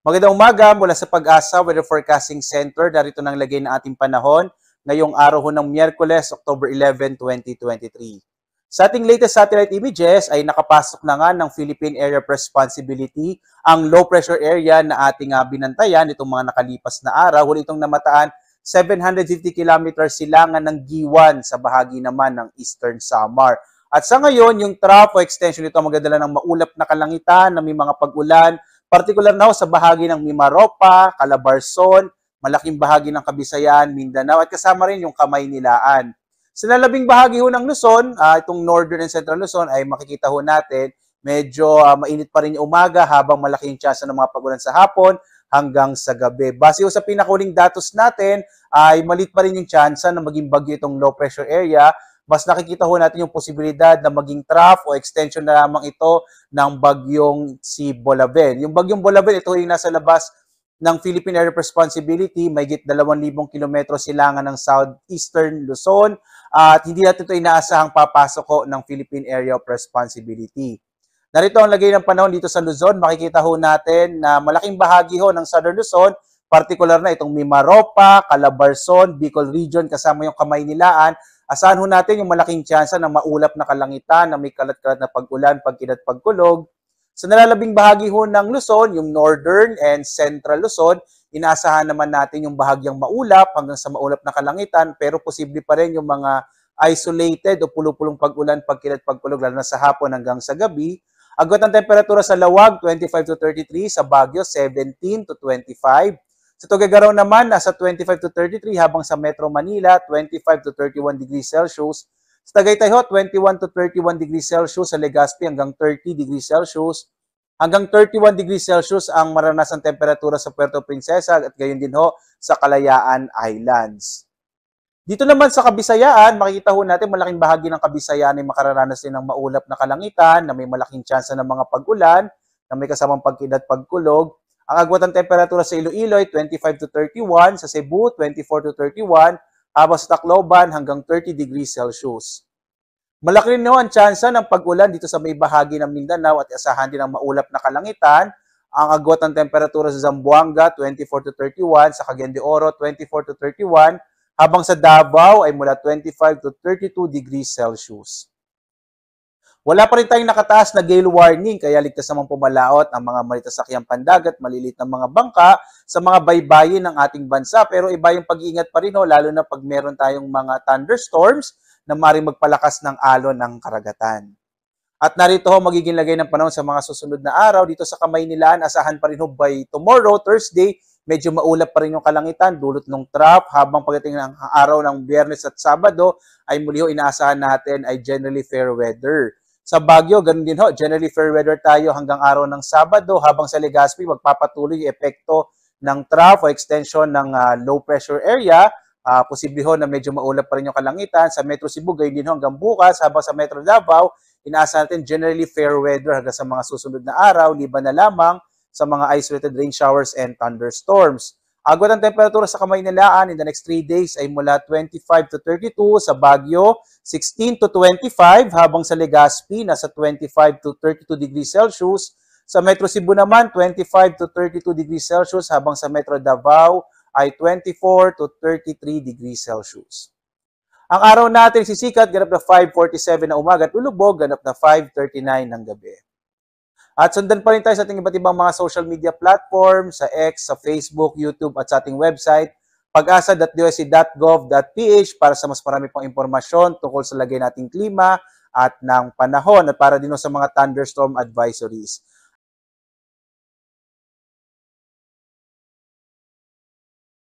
Magandang umaga mula sa Pag-asa Weather Forecasting Center. Darito nang lagay na ating panahon ngayong araw ho ng Miyerkules, October 11, 2023. Sa ating latest satellite images ay nakapasok na nga ng Philippine Area of Responsibility ang low pressure area na ating uh, binantayan itong mga nakalipas na araw. Huli itong namataan 750 km silangan ng Giwan sa bahagi naman ng Eastern Samar. At sa ngayon, yung trough o extension nito magdadala ng maulap na kalangitan na may mga pag-ulan Particular na ho sa bahagi ng Mimaropa, Calabarzon, malaking bahagi ng Kabisayan, Mindanao at kasama rin yung Kamay Nilaan. Sa lalabing bahagi ho ng Luzon, uh, itong northern and central Luzon ay makikita ho natin medyo uh, mainit pa rin yung umaga habang malaki yung tsansa ng mga pagulan sa hapon hanggang sa gabi. Base sa pinakahuling datos natin ay malit pa rin yung tsansa na maging bagyo itong low pressure area mas nakikita ho natin yung posibilidad na maging trough o extension na lamang ito ng bagyong si Bolaven. Yung bagyong Bolaven, ito yung nasa labas ng Philippine Air Responsibility, may git 2,000 kilometro silangan ng southeastern Luzon at hindi natin ito inaasahang papasok ko ng Philippine Area of Responsibility. Narito ang lagay ng panahon dito sa Luzon. Makikita ho natin na malaking bahagi ho ng southern Luzon, particular na itong Mimaropa, Calabarzon, Bicol Region, kasama yung Kamaynilaan, Asahan ho natin yung malaking tsansa na maulap na kalangitan, na may kalat-kalat na pag-ulan, at pagkulog. Sa nalalabing bahagi ho ng Luzon, yung northern and central Luzon, inaasahan naman natin yung bahagyang maulap hanggang sa maulap na kalangitan, pero posible pa rin yung mga isolated o pulupulong pag-ulan, pagkilat pagkulog, lalo na sa hapon hanggang sa gabi. Agwat ang temperatura sa Lawag, 25 to 33, sa Baguio, 17 to 25, sa Tuguegarao naman, nasa 25 to 33 habang sa Metro Manila, 25 to 31 degrees Celsius. Sa Tagaytay ho, 21 to 31 degrees Celsius. Sa Legazpi hanggang 30 degrees Celsius. Hanggang 31 degrees Celsius ang maranasan temperatura sa Puerto Princesa at gayon din ho sa Kalayaan Islands. Dito naman sa Kabisayaan, makikita ho natin malaking bahagi ng Kabisayaan ay makararanas din ng maulap na kalangitan, na may malaking tsansa ng mga pag-ulan, na may kasamang pagkilat pagkulog, ang agwat ng temperatura sa Iloilo ay 25 to 31, sa Cebu 24 to 31, habang sa Tacloban hanggang 30 degrees Celsius. Malaki rin ang tsansa ng pag-ulan dito sa may bahagi ng Mindanao at asahan din ang maulap na kalangitan. Ang agwat ng temperatura sa Zamboanga 24 to 31, sa Cagayan de Oro 24 to 31, habang sa Davao ay mula 25 to 32 degrees Celsius. Wala pa rin tayong nakataas na gale warning kaya ligtas namang pumalaot ang mga malitasakyang pandagat, malilit na mga bangka sa mga baybayin ng ating bansa. Pero iba yung pag-iingat pa rin ho, oh, lalo na pag meron tayong mga thunderstorms na maring magpalakas ng alon ng karagatan. At narito ho oh, magiging lagay ng panahon sa mga susunod na araw dito sa kamay nilaan, Asahan pa rin ho oh, by tomorrow, Thursday, medyo maulap pa rin yung kalangitan, dulot ng trap. Habang pagdating ng araw ng biyernes at sabado, ay muli ho inaasahan natin ay generally fair weather. Sa Baguio, ganun din ho. Generally, fair weather tayo hanggang araw ng Sabado habang sa Legazpi, magpapatuloy yung epekto ng trough o extension ng uh, low pressure area. Uh, posible ho na medyo maulap pa rin yung kalangitan. Sa Metro Cebu, ganyan din ho hanggang bukas. Habang sa Metro Davao, inaasahan natin generally fair weather hanggang sa mga susunod na araw, liban na lamang sa mga isolated rain showers and thunderstorms. Agwat ang temperatura sa kamay nilaan in the next 3 days ay mula 25 to 32 sa Baguio, 16 to 25 habang sa Legazpi nasa 25 to 32 degrees Celsius. Sa Metro Cebu naman 25 to 32 degrees Celsius habang sa Metro Davao ay 24 to 33 degrees Celsius. Ang araw natin sisikat ganap na 5.47 na umaga at lulubog ganap na 5.39 ng gabi. At sundan pa rin tayo sa ating iba't ibang mga social media platform, sa X, sa Facebook, YouTube at sa ating website pag-asa.usc.gov.ph e para sa mas marami pang impormasyon tungkol sa lagay nating klima at ng panahon at para din sa mga thunderstorm advisories.